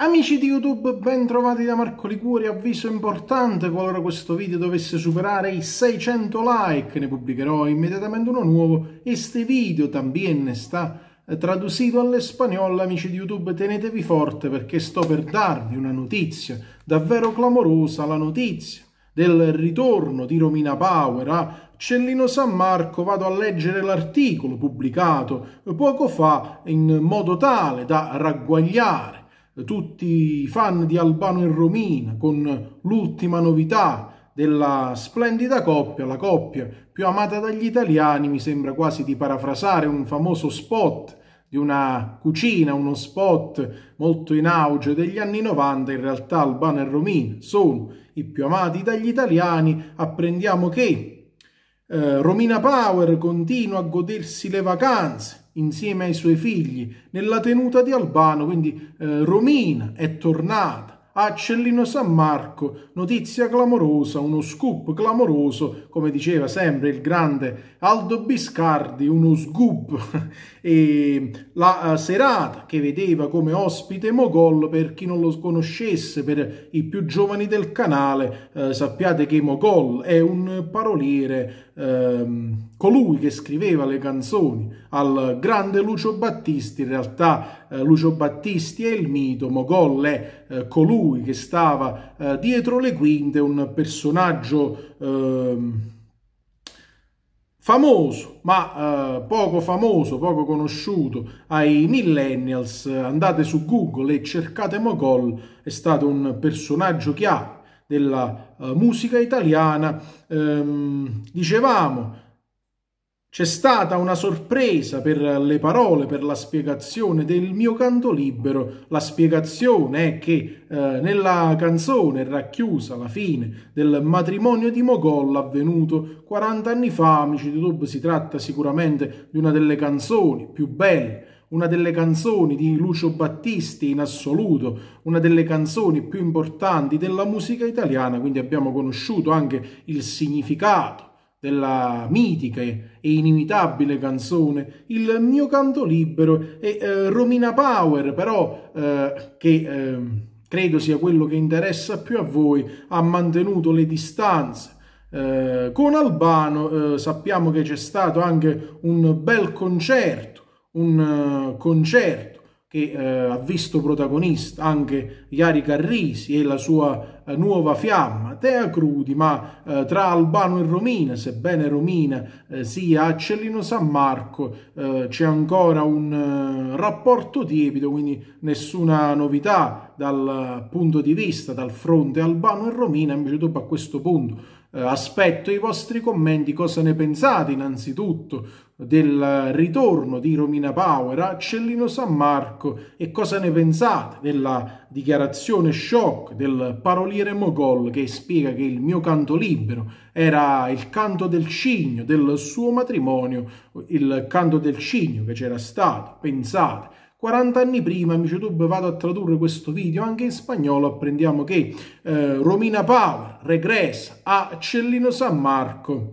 Amici di YouTube, ben trovati da Marco Licuri, avviso importante, qualora questo video dovesse superare i 600 like, ne pubblicherò immediatamente uno nuovo. Este video también está eh, traducido all'espagnolo, amici di YouTube, tenetevi forte perché sto per darvi una notizia davvero clamorosa, la notizia del ritorno di Romina Power a Cellino San Marco vado a leggere l'articolo pubblicato poco fa in modo tale da ragguagliare tutti i fan di Albano e Romina con l'ultima novità della splendida coppia, la coppia più amata dagli italiani, mi sembra quasi di parafrasare un famoso spot di una cucina, uno spot molto in auge degli anni 90, in realtà Albano e Romina sono i più amati dagli italiani, apprendiamo che eh, Romina Power continua a godersi le vacanze, insieme ai suoi figli nella tenuta di Albano, quindi eh, Romina è tornata. A Cellino San Marco, notizia clamorosa, uno scoop clamoroso, come diceva sempre il grande Aldo Biscardi, uno scoop. e la eh, serata che vedeva come ospite Mogol, per chi non lo conoscesse, per i più giovani del canale, eh, sappiate che Mogol è un paroliere, ehm, colui che scriveva le canzoni al grande Lucio Battisti. In realtà eh, Lucio Battisti è il mito, Mogol è eh, colui che stava eh, dietro le quinte, un personaggio ehm, famoso, ma eh, poco famoso, poco conosciuto ai millennials. Eh, andate su Google e cercate Mogol, è stato un personaggio chiave della eh, musica italiana. Ehm, dicevamo, c'è stata una sorpresa per le parole, per la spiegazione del mio canto libero. La spiegazione è che eh, nella canzone racchiusa la fine del matrimonio di Mogolla avvenuto 40 anni fa, amici di YouTube, si tratta sicuramente di una delle canzoni più belle una delle canzoni di Lucio Battisti in assoluto, una delle canzoni più importanti della musica italiana, quindi abbiamo conosciuto anche il significato, della mitica e inimitabile canzone Il mio canto libero e eh, Romina Power però eh, che eh, credo sia quello che interessa più a voi ha mantenuto le distanze eh, con Albano eh, sappiamo che c'è stato anche un bel concerto un eh, concerto che eh, ha visto protagonista anche Yari Carrisi e la sua eh, nuova fiamma Matteo Crudi, ma eh, tra Albano e Romina, sebbene Romina eh, sia a Cellino San Marco, eh, c'è ancora un eh, rapporto tiepido, quindi nessuna novità dal eh, punto di vista, dal fronte Albano e Romina, invece dopo a questo punto eh, aspetto i vostri commenti, cosa ne pensate innanzitutto del ritorno di Romina Power a Cellino San Marco e cosa ne pensate della dichiarazione shock del paroliere Mogol che spiega che il mio canto libero era il canto del cigno del suo matrimonio, il canto del cigno che c'era stato, pensate 40 anni prima, amici YouTube, vado a tradurre questo video anche in spagnolo, apprendiamo che eh, Romina Power regressa a Cellino San Marco.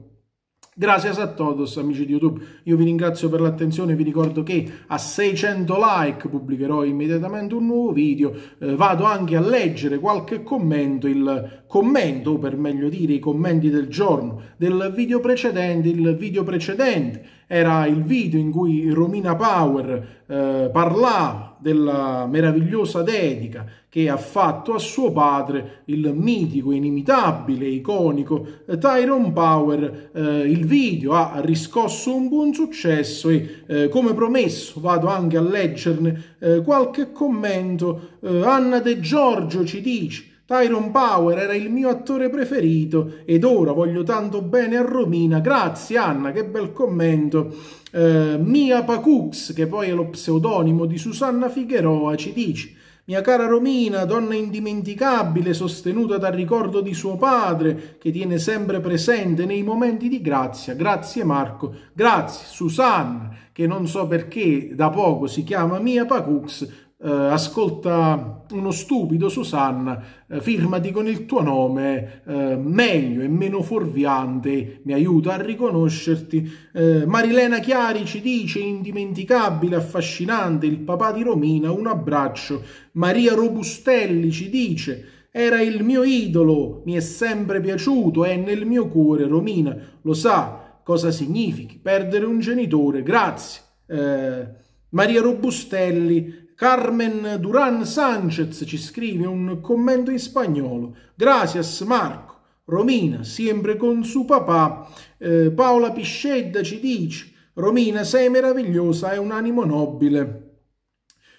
Grazie a todos amici di YouTube, io vi ringrazio per l'attenzione, vi ricordo che a 600 like pubblicherò immediatamente un nuovo video, eh, vado anche a leggere qualche commento, il commento, o per meglio dire i commenti del giorno, del video precedente, il video precedente era il video in cui Romina Power eh, parlava della meravigliosa dedica che ha fatto a suo padre il mitico, inimitabile, iconico eh, Tyrone Power. Eh, il video ha riscosso un buon successo e eh, come promesso vado anche a leggerne eh, qualche commento. Eh, Anna De Giorgio ci dice Tyron Power era il mio attore preferito ed ora voglio tanto bene a Romina. Grazie Anna, che bel commento. Eh, Mia Pacux, che poi è lo pseudonimo di Susanna Figueroa, ci dice mia cara Romina, donna indimenticabile, sostenuta dal ricordo di suo padre, che tiene sempre presente nei momenti di grazia. Grazie Marco, grazie Susanna, che non so perché da poco si chiama Mia Pacux, eh, ascolta uno stupido Susanna, eh, firmati con il tuo nome, eh, meglio e meno fuorviante, mi aiuta a riconoscerti. Eh, Marilena Chiari ci dice, indimenticabile, affascinante, il papà di Romina, un abbraccio. Maria Robustelli ci dice, era il mio idolo, mi è sempre piaciuto, è nel mio cuore, Romina lo sa cosa significhi perdere un genitore, grazie. Eh, Maria Robustelli Carmen Duran Sanchez ci scrive un commento in spagnolo. Gracias Marco. Romina, sempre con suo papà. Eh, Paola Piscedda ci dice, Romina sei meravigliosa, è un animo nobile.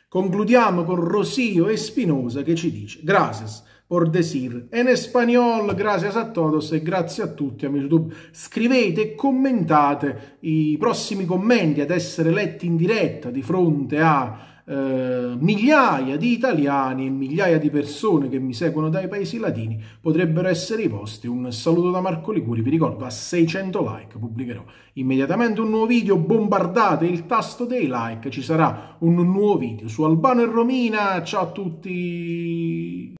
Concludiamo con Rosio Espinosa che ci dice, gracias por decir en español, gracias a todos e grazie a tutti amici YouTube. Scrivete e commentate i prossimi commenti ad essere letti in diretta di fronte a eh, migliaia di italiani e migliaia di persone che mi seguono dai paesi latini potrebbero essere i vostri. Un saluto da Marco Liguri, vi ricordo a 600 like pubblicherò immediatamente un nuovo video, bombardate il tasto dei like, ci sarà un nuovo video su Albano e Romina, ciao a tutti!